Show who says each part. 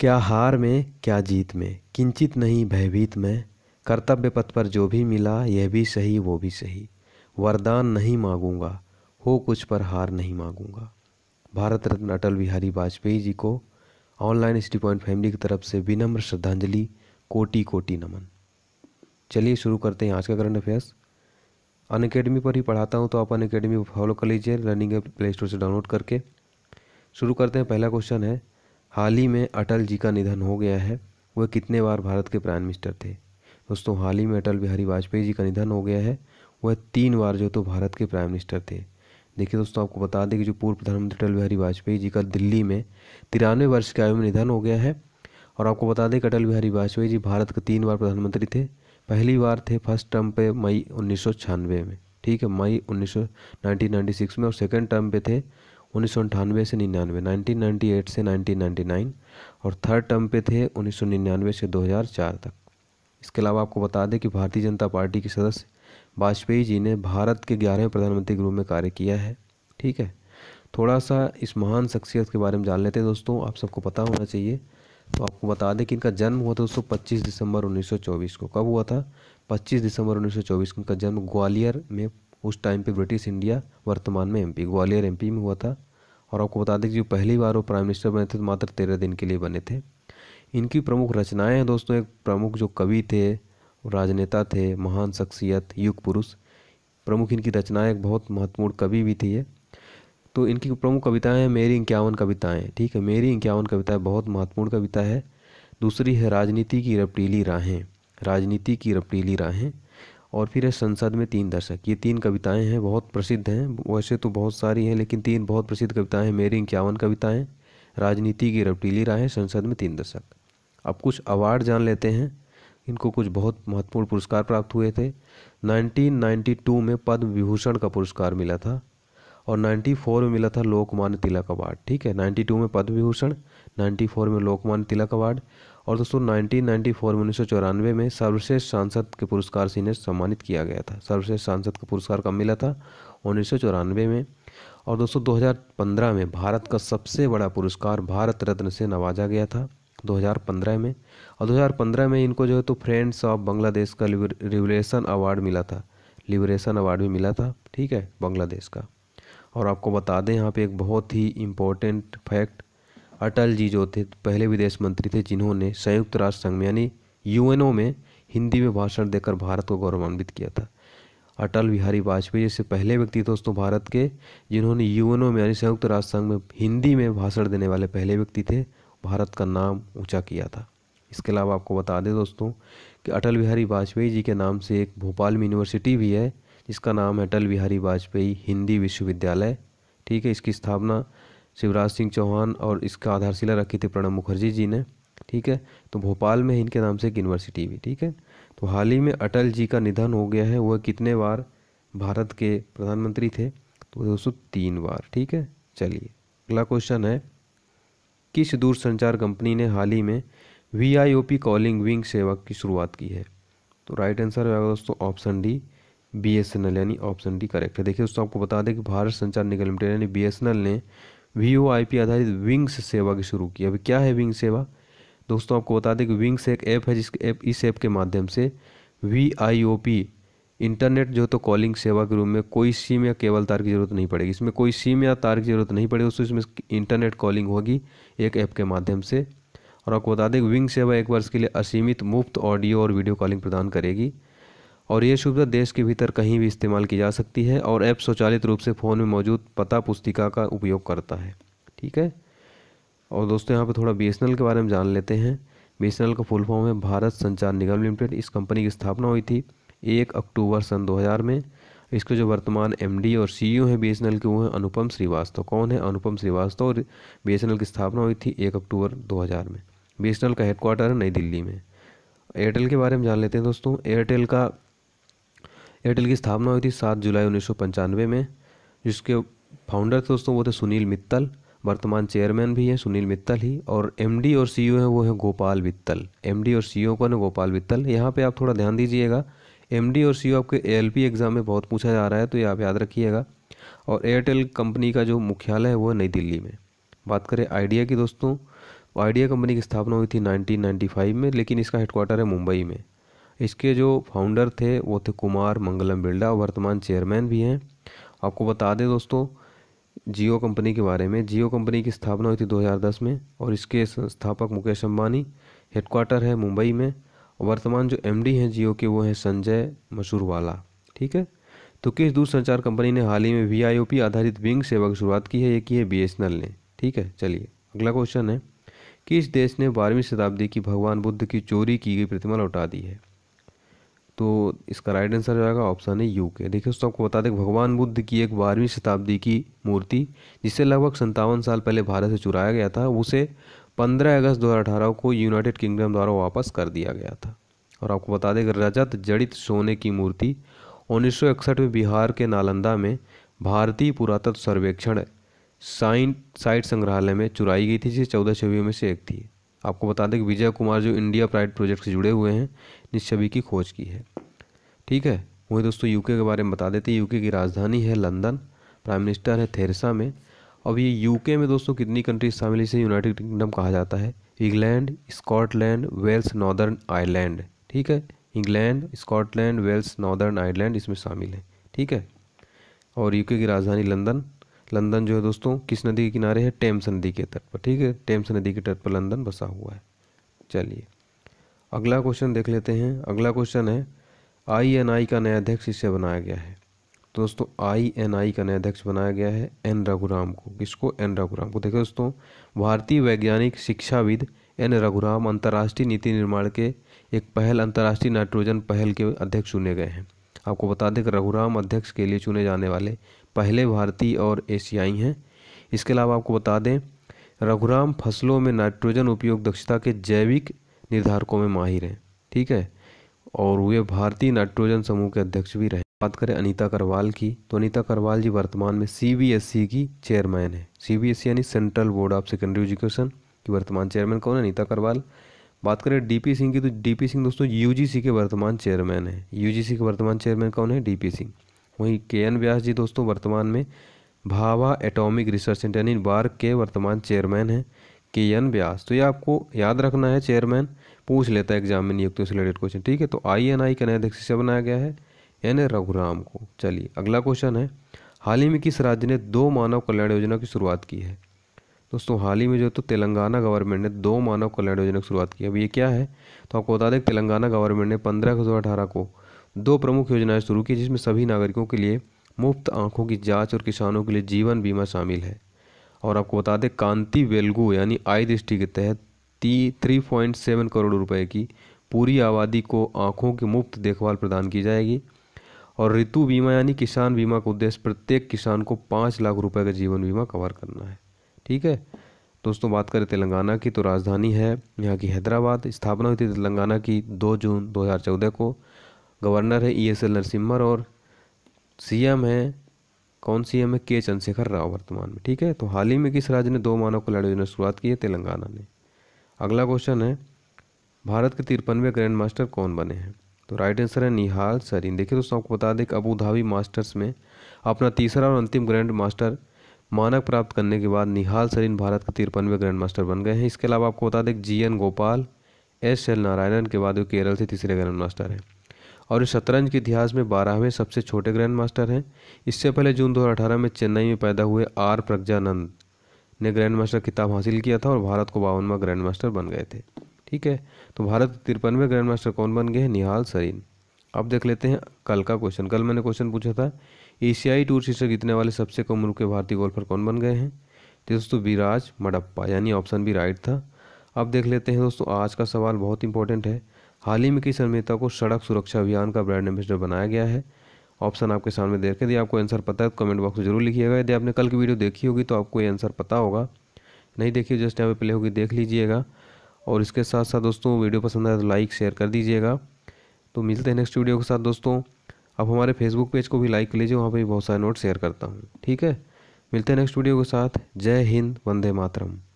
Speaker 1: क्या हार में क्या जीत में किंचित नहीं भयभीत में कर्तव्य पथ पर जो भी मिला यह भी सही वो भी सही वरदान नहीं मांगूंगा हो कुछ पर हार नहीं मांगूंगा भारत रत्न अटल बिहारी वाजपेयी जी को ऑनलाइन स्टी पॉइंट फैमिली की तरफ से विनम्र श्रद्धांजलि कोटि कोटि नमन चलिए शुरू करते हैं आज का करंट अफेयर्स अन अकेडमी पर ही पढ़ाता हूँ तो आप अन अकेडमी फॉलो कर लीजिए रनिंग प्ले स्टोर से डाउनलोड करके शुरू करते हैं पहला क्वेश्चन है हाल ही में अटल जी का निधन हो गया है वह कितने बार भारत के प्राइम मिनिस्टर थे दोस्तों हाल ही में अटल बिहारी वाजपेयी जी का निधन हो गया है वह तीन बार जो तो भारत के प्राइम मिनिस्टर थे देखिए दोस्तों आपको बता दें कि जो पूर्व प्रधानमंत्री अटल बिहारी वाजपेयी जी का दिल्ली में तिरानवे वर्ष की आयु में निधन हो गया है और आपको बता दें कि अटल बिहारी वाजपेयी जी भारत के तीन बार प्रधानमंत्री थे पहली बार थे फर्स्ट टर्म पे मई उन्नीस में ठीक है मई उन्नीस में और सेकेंड टर्म पे थे उन्नीस सौ अंठानवे से निन्यानवे नाइनटीन नाइन्टी एट से नाइनटीन नाइन्टी नाइन और थर्ड टर्म पे थे उन्नीस सौ निन्यानवे से दो हज़ार चार तक इसके अलावा आपको बता दें कि भारतीय जनता पार्टी के सदस्य वाजपेयी जी ने भारत के ग्यारहवें प्रधानमंत्री के रूप में कार्य किया है ठीक है थोड़ा सा इस महान शख्सियत के बारे में जान लेते हैं दोस्तों आप सबको पता होना चाहिए तो आपको बता दें कि इनका जन्म हुआ था दोस्तों पच्चीस दिसंबर उन्नीस को कब हुआ था पच्चीस दिसंबर उन्नीस को इनका जन्म ग्वालियर में उस टाइम पे ब्रिटिश इंडिया वर्तमान में एमपी ग्वालियर एमपी में हुआ था और आपको बता दें कि जो पहली बार वो प्राइम मिनिस्टर बने थे तो मात्र तेरह दिन के लिए बने थे इनकी प्रमुख रचनाएं हैं दोस्तों एक प्रमुख जो कवि थे राजनेता थे महान शख्सियत युग पुरुष प्रमुख इनकी रचनाएं एक बहुत महत्वपूर्ण कवि भी थी ये तो इनकी प्रमुख कविताएं हैं मेरी इक्यावन कविताएं ठीक है मेरी इक्यावन कविताएं बहुत महत्वपूर्ण कविता है दूसरी है राजनीति की रपटीली राहें राजनीति की रपटीली राहें और फिर है संसद में तीन दशक ये तीन कविताएं हैं बहुत प्रसिद्ध हैं वैसे तो बहुत सारी हैं लेकिन तीन बहुत प्रसिद्ध कविताएं हैं मेरी इक्यावन कविताएं राजनीति की रपटीली है संसद में तीन दशक अब कुछ अवार्ड जान लेते हैं इनको कुछ बहुत महत्वपूर्ण पुरस्कार प्राप्त हुए थे 1992 में पद्म विभूषण का पुरस्कार मिला था और 94 में मिला था लोकमान्य तिलक अवार्ड ठीक है 92 में पद्म विभूषण 94 में लोकमान्य तिलक अवार्ड और दोस्तों 1994 में उन्नीस में सर्वश्रेष्ठ सांसद के पुरस्कार से इन्हें सम्मानित किया गया था सर्वश्रेष्ठ सांसद का पुरस्कार कब मिला था उन्नीस में और दोस्तों 2015 में भारत का सबसे बड़ा पुरस्कार भारत रत्न से नवाजा गया था 2015 में और 2015 में इनको जो है तो फ्रेंड्स ऑफ बांग्लादेश का लिबरेशन अवार्ड मिला था लिबरेशन अवार्ड भी मिला था ठीक है बांग्लादेश का और आपको बता दें यहाँ पे एक बहुत ही इम्पोर्टेंट फैक्ट अटल जी जो थे पहले विदेश मंत्री थे जिन्होंने संयुक्त राष्ट्र संघ में यानी यू में हिंदी में भाषण देकर भारत को गौरवान्वित किया था अटल बिहारी वाजपेयी जैसे पहले व्यक्ति दोस्तों भारत के जिन्होंने यू में यानी संयुक्त राष्ट्र संघ में हिंदी में भाषण देने वाले पहले व्यक्ति थे भारत का नाम ऊंचा किया था इसके अलावा आपको बता दें दोस्तों कि अटल बिहारी वाजपेयी जी के नाम से एक भोपाल में यूनिवर्सिटी भी है जिसका नाम है अटल बिहारी वाजपेयी हिंदी विश्वविद्यालय ठीक है इसकी स्थापना शिवराज सिंह चौहान और इसका आधारशिला रखी थी प्रणब मुखर्जी जी ने ठीक है तो भोपाल में इनके नाम से एक यूनिवर्सिटी भी ठीक है तो हाल ही में अटल जी का निधन हो गया है वह कितने बार भारत के प्रधानमंत्री थे तो दोस्तों तीन बार ठीक है चलिए अगला क्वेश्चन है किस दूरसंचार कंपनी ने हाल ही में वी कॉलिंग विंग सेवा की शुरुआत की है तो राइट आंसर होगा दोस्तों option D B S N L यानी ऑप्शन डी करेक्ट है देखिए दोस्तों आपको बता दें कि भारत संचार निगम लिमिटेड यानी बी एस एन एल ने वी ओ आई पी आधारित विंग्स सेवा की शुरू की अभी क्या है विंग सेवा दोस्तों आपको बता दें कि विंग्स एक ऐप है जिस ऐप इस ऐप के माध्यम से V I O P internet जो तो कॉलिंग सेवा के रूप में कोई सिम या केबल तार की जरूरत नहीं पड़ेगी इसमें कोई सिम या तार की जरूरत नहीं पड़ेगी उसमें इसमें इंटरनेट कॉलिंग होगी एक ऐप के माध्यम से और आपको बता दें विंग सेवा एक वर्ष के लिए असीमित मुफ्त ऑडियो और वीडियो कॉलिंग प्रदान करेगी और ये सुविधा देश के भीतर कहीं भी इस्तेमाल की जा सकती है और ऐप स्वचालित रूप से फ़ोन में मौजूद पता पुस्तिका का उपयोग करता है ठीक है और दोस्तों यहाँ पर थोड़ा बी के बारे में जान लेते हैं बी का फुल फॉर्म है भारत संचार निगम लिमिटेड इस कंपनी की स्थापना हुई थी एक अक्टूबर सन 2000 में इसके जो वर्तमान एमडी और सीईओ e हैं बी के वो हैं अनुपम श्रीवास्तव कौन है अनुपम श्रीवास्तव और बी की स्थापना हुई थी एक अक्टूबर 2000 में बी का हेडक्वार्टर है नई दिल्ली में एयरटेल के बारे में जान लेते हैं दोस्तों एयरटेल का एयरटेल की स्थापना हुई थी सात जुलाई उन्नीस में जिसके फाउंडर थे दोस्तों वो थे सुनील मित्तल वर्तमान चेयरमैन भी हैं सुनील मित्तल ही और एमडी और सीईओ e हैं वो हैं गोपाल मित्तल एमडी और सीईओ e कौन है गोपाल मित्तल यहाँ पे आप थोड़ा ध्यान दीजिएगा एमडी और सीईओ e आपके एएलपी एग्ज़ाम में बहुत पूछा जा रहा है तो ये आप याद रखिएगा और एयरटेल कंपनी का जो मुख्यालय है वो नई दिल्ली में बात करें आइडिया की दोस्तों आइडिया कंपनी की स्थापना हुई थी नाइनटीन में लेकिन इसका हेडक्वार्टर है मुंबई में इसके जो फाउंडर थे वो थे कुमार मंगलम बिरला वर्तमान चेयरमैन भी हैं आपको बता दें दोस्तों जियो कंपनी के बारे में जियो कंपनी की स्थापना हुई थी 2010 में और इसके संस्थापक मुकेश अम्बानी हेडक्वार्टर है मुंबई में और वर्तमान जो डी हैं जियो के वो हैं संजय मसूरवाला ठीक है तो किस दूरसंचार कंपनी ने हाल ही में वी आधारित विंग सेवा की शुरुआत की है ये की है बी ने ठीक है चलिए अगला क्वेश्चन है किस देश ने बारहवीं शताब्दी की भगवान बुद्ध की चोरी की गई प्रतिमा लौटा दी है तो इसका राइट आंसर हो जाएगा ऑप्शन है यू के देखिए दोस्तों आपको बता दें भगवान बुद्ध की एक बारहवीं शताब्दी की मूर्ति जिसे लगभग संतावन साल पहले भारत से चुराया गया था उसे 15 अगस्त 2018 को यूनाइटेड किंगडम द्वारा वापस कर दिया गया था और आपको बता दें रजत जड़ित सोने की मूर्ति उन्नीस में बिहार के नालंदा में भारतीय पुरातत्व सर्वेक्षण साइन साइट संग्रहालय में चुराई गई थी जिसे चौदह छवियों में से एक थी आपको बता दें कि विजय कुमार जो इंडिया प्राइड प्रोजेक्ट से जुड़े हुए हैं निश्चबी की खोज की है ठीक है वही दोस्तों यूके के बारे में बता देते हैं यूके की राजधानी है लंदन प्राइम मिनिस्टर है थेरेसा में अब ये यूके में दोस्तों कितनी कंट्रीज शामिल इसे यूनाइटेड किंगडम कहा जाता है England Scotland Wales Northern Ireland ठीक है England Scotland Wales Northern Ireland इसमें शामिल है ठीक है और यूके की राजधानी लंदन लंदन जो है दोस्तों किस नदी के किनारे है टेम्स नदी के तट पर ठीक है टेम्स नदी के तट पर लंदन बसा हुआ है चलिए अगला क्वेश्चन देख लेते हैं अगला क्वेश्चन है आई एन आई का नया अध्यक्ष इसे बनाया गया है तो दोस्तों आई का नया अध्यक्ष बनाया गया है एन रघुराम को किसको एन रघुराम को देखिए दोस्तों भारतीय वैज्ञानिक शिक्षाविद एन रघुराम अंतर्राष्ट्रीय नीति निर्माण के एक पहल अंतर्राष्ट्रीय नाइट्रोजन पहल के अध्यक्ष चुने गए हैं आपको बता दें कि रघुराम अध्यक्ष के लिए चुने जाने वाले पहले भारतीय और एशियाई हैं इसके अलावा आपको बता दें रघुराम फसलों में नाइट्रोजन उपयोग दक्षता के जैविक निर्धारकों में माहिर हैं ठीक है और वे भारतीय नाइट्रोजन समूह के अध्यक्ष भी रहे बात करें अनीता करवाल की तो अनीता करवाल जी वर्तमान में सी e की चेयरमैन है सी यानी central board of secondary education की वर्तमान चेयरमैन कौन है अनीता करवाल बात करें डीपी सिंह की तो डीपी सिंह दोस्तों यूजीसी के वर्तमान चेयरमैन हैं यूजीसी के वर्तमान चेयरमैन कौन है डीपी सिंह वहीं के एन व्यास जी दोस्तों वर्तमान में भावा एटॉमिक रिसर्च सेंटर यानी बार के वर्तमान चेयरमैन हैं के एन व्यास तो ये आपको याद रखना है चेयरमैन पूछ लेता है एग्जाम में नियुक्ति से रिलेटेड क्वेश्चन ठीक है तो आई एन आई का नया अध्यक्ष से बनाया गया है एन रघुराम को चलिए अगला क्वेश्चन है हाल ही में किस राज्य ने दो मानव कल्याण योजना की शुरुआत की है दोस्तों हाल ही में जो तो तेलंगाना गवर्नमेंट ने दो मानव कल्याण योजना की शुरुआत की अब ये क्या है तो आपको बता दें तेलंगाना गवर्नमेंट ने पंद्रह सौ अठारह को दो प्रमुख योजनाएं शुरू की जिसमें सभी नागरिकों के लिए मुफ्त आंखों की जांच और किसानों के लिए जीवन बीमा शामिल है और आपको बता दें कांति वेलगु यानी आई दृष्टि के तहत ती थ्री पॉइंट सेवन करोड़ रुपए की पूरी आबादी को आँखों की मुफ्त देखभाल प्रदान की जाएगी और ऋतु बीमा यानी किसान बीमा का उद्देश्य प्रत्येक किसान को पाँच लाख रुपए का जीवन बीमा कवर करना है ठीक है दोस्तों बात करें तेलंगाना की तो राजधानी है यहाँ की हैदराबाद स्थापना हुई थी तेलंगाना की 2 जून 2014 को गवर्नर है ई एस एल नरसिम्हर और सीएम हैं कौन सी है के चंद्रशेखर राव वर्तमान में ठीक है तो हाल ही में किस राज्य ने दो मानव कल्याण योजना शुरुआत की है तेलंगाना ने अगला क्वेश्चन है भारत के तिरपनवे ग्रैंड मास्टर कौन बने हैं तो राइट आंसर है निहाल सरीन देखिए दोस्तों आपको बता दें कि अबू धाबी मास्टर्स में अपना तीसरा और अंतिम ग्रैंड मास्टर मानक प्राप्त करने के बाद निहाल सरीन भारत के तिरपनवे ग्रैंड मास्टर बन गए हैं इसके अलावा आपको बता दें G N Gopal S L Narayanan के बाद वो केरल से तीसरे ग्रैंड मास्टर हैं और इस शतरंज के इतिहास में बारहवें सबसे छोटे ग्रैंड मास्टर हैं इससे पहले जून दो में चेन्नई में पैदा हुए आर प्रज्ञानंद ने ग्रैंड मास्टर खिताब हासिल किया था और भारत को बावनवा ग्रैंड मास्टर बन गए थे ठीक है तो भारत के तिरपनवे ग्रैंड मास्टर कौन बन गए हैं निहाल सरीन अब देख लेते हैं कल का क्वेश्चन कल मैंने क्वेश्चन पूछा था एशियाई टूर शीर्षक जीतने वाले सबसे कम उम्र के भारतीय गोल्फर कौन बन गए हैं तो दोस्तों विराज मडप्पा यानी ऑप्शन भी राइट था अब देख लेते हैं दोस्तों आज का सवाल बहुत इंपॉर्टेंट है हाल ही में किस अभिनेता को सड़क सुरक्षा अभियान का ब्रांड एम्बेसडर बनाया गया है ऑप्शन आपके सामने देखें यदि आपको आंसर पता है तो कमेंट बॉक्स में जरूर लिखिएगा यदि आपने कल की वीडियो देखी होगी तो आपको ये आंसर पता होगा नहीं देखिए जस्ट यहाँ पे प्ले होगी देख लीजिएगा और इसके साथ साथ दोस्तों वीडियो पसंद आए तो लाइक शेयर कर दीजिएगा तो मिलते हैं नेक्स्ट वीडियो के साथ दोस्तों आप हमारे फेसबुक पेज को भी लाइक कर लीजिए वहाँ पर भी बहुत सारे नोट शेयर करता हूँ ठीक है मिलते हैं नेक्स्ट वीडियो के साथ जय हिंद वंदे मातरम